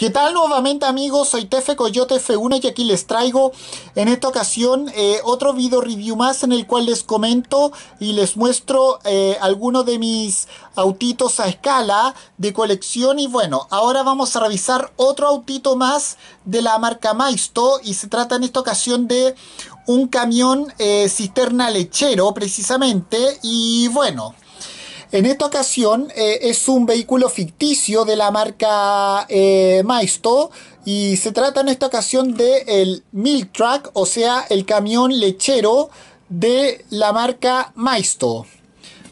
¿Qué tal nuevamente amigos? Soy Tefe Coyote F1 y aquí les traigo en esta ocasión eh, otro video review más en el cual les comento y les muestro eh, algunos de mis autitos a escala de colección y bueno, ahora vamos a revisar otro autito más de la marca Maisto y se trata en esta ocasión de un camión eh, cisterna lechero precisamente y bueno... En esta ocasión eh, es un vehículo ficticio de la marca eh, Maisto y se trata en esta ocasión del el Milk Truck, o sea, el camión lechero de la marca Maisto.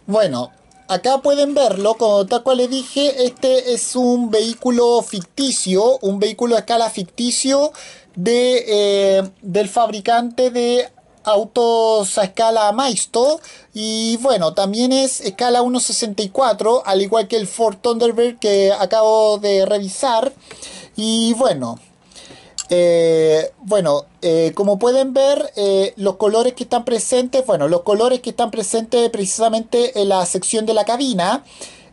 Bueno, acá pueden verlo, como tal cual les dije, este es un vehículo ficticio, un vehículo a escala ficticio de, eh, del fabricante de autos a escala Maisto y bueno, también es escala 1.64 al igual que el Ford Thunderbird que acabo de revisar y bueno eh, bueno, eh, como pueden ver, eh, los colores que están presentes, bueno, los colores que están presentes precisamente en la sección de la cabina,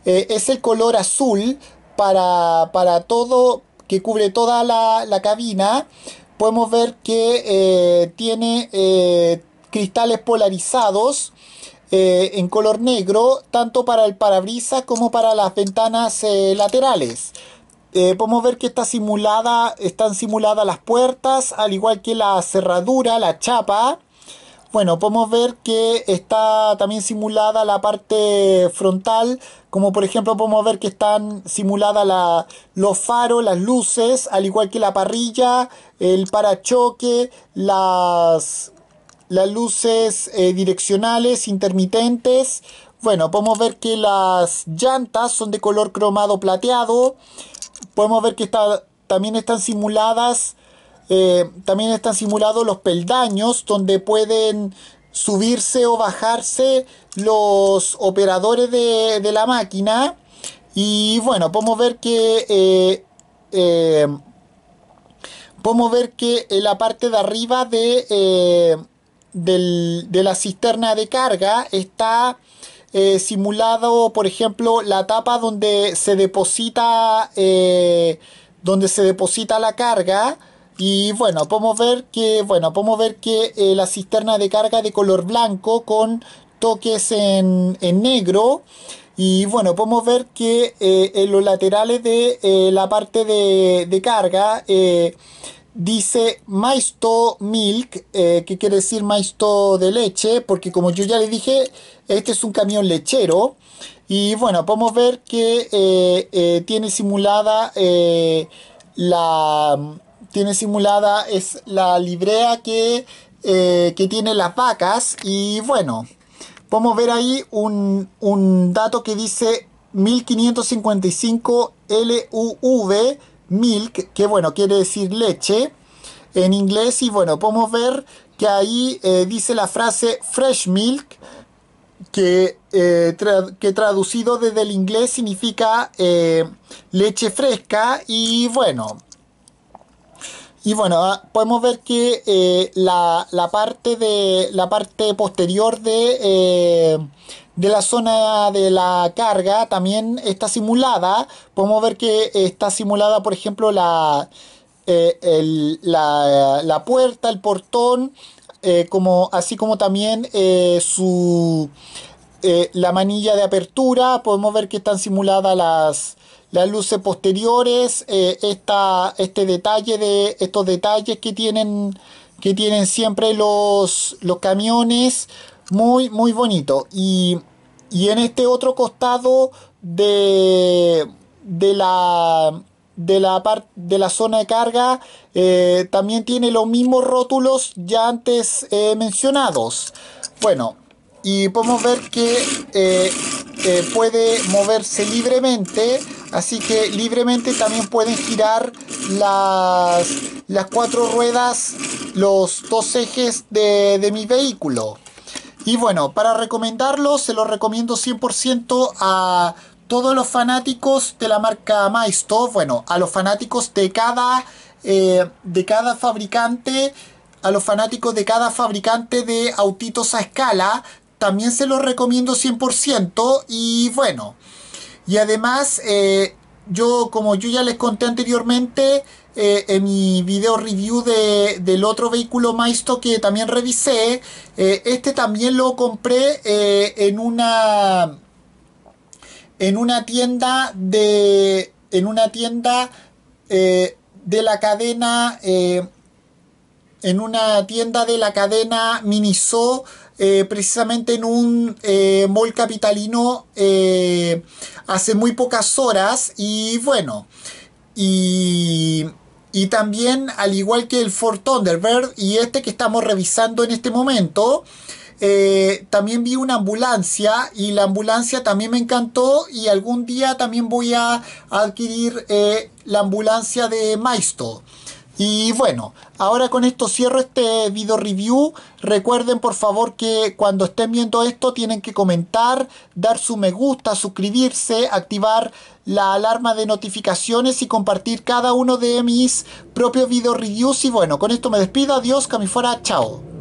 es el color azul para, para todo, que cubre toda la, la cabina, podemos ver que eh, tiene eh, cristales polarizados eh, en color negro, tanto para el parabrisas como para las ventanas laterales. podemos ver que está simulada, están simuladas las puertas, al igual que la cerradura, la chapa, bueno, podemos ver que está también simulada la parte frontal, como por ejemplo podemos ver que están simuladas los faros, las luces, al igual que la parrilla, el parachoque, las, las luces eh, direccionales, intermitentes. Bueno, podemos ver que las llantas son de color cromado plateado. Podemos ver que también están simuladas eh, también están simulados los peldaños donde pueden subirse o bajarse los operadores de, la máquina. Y bueno, podemos ver que... Eh, eh, podemos ver que en la parte de arriba de, de la cisterna de carga está simulado, por ejemplo, la tapa donde se deposita, donde se deposita la carga. Y bueno, podemos ver que, bueno, podemos ver que eh, la cisterna de carga de color blanco con toques en, negro. Y bueno, podemos ver que eh, en los laterales de eh, la parte de, carga dice Maisto Milk, que quiere decir Maisto de leche, porque como yo ya le dije, este es un camión lechero. Y bueno, podemos ver que tiene simulada la tiene simulada es la librea que, eh, que tiene las vacas y bueno, podemos ver ahí un, un dato que dice 1555 LUV milk, que bueno, quiere decir leche en inglés y bueno, podemos ver que ahí eh, dice la frase fresh milk que, eh, que traducido desde el inglés significa leche fresca y bueno, y bueno, ah, podemos ver que eh, la, parte de, la parte posterior de, eh, de la zona de la carga también está simulada. Podemos ver que está simulada, por ejemplo, la, eh, la, la puerta, el portón, como, así como también su, la manilla de apertura. Podemos ver que están simuladas las las luces posteriores, eh, este detalle de estos detalles que tienen, que tienen siempre los, los camiones, muy, muy bonito. Y, en este otro costado de, de la de la, de la zona de carga eh, también tiene los mismos rótulos ya antes eh, mencionados. Bueno, y podemos ver que puede moverse libremente Así que libremente también pueden girar las, las cuatro ruedas, los dos ejes de, mi vehículo. Y bueno, para recomendarlo, se lo recomiendo 100% a todos los fanáticos de la marca Maisto, bueno, a los fanáticos de cada, eh, de cada fabricante, a los fanáticos de cada fabricante de autitos a escala, también se lo recomiendo 100% y bueno. Y además, eh, yo, como yo ya les conté anteriormente, eh, en mi video review del otro vehículo Maisto que también revisé, eh, este también lo compré en una en una tienda de en una tienda de la cadena en una tienda de la cadena Miniso eh, precisamente en un eh, mall capitalino eh, hace muy pocas horas y bueno, y, también al igual que el Ford Thunderbird y este que estamos revisando en este momento, también vi una ambulancia y la ambulancia también me encantó y algún día también voy a adquirir la ambulancia de Maisto. Y bueno, ahora con esto cierro este video review. Recuerden por favor que cuando estén viendo esto tienen que comentar, dar su me gusta, suscribirse, activar la alarma de notificaciones y compartir cada uno de mis propios video reviews. Y bueno, con esto me despido. Adiós, que fuera. Chao.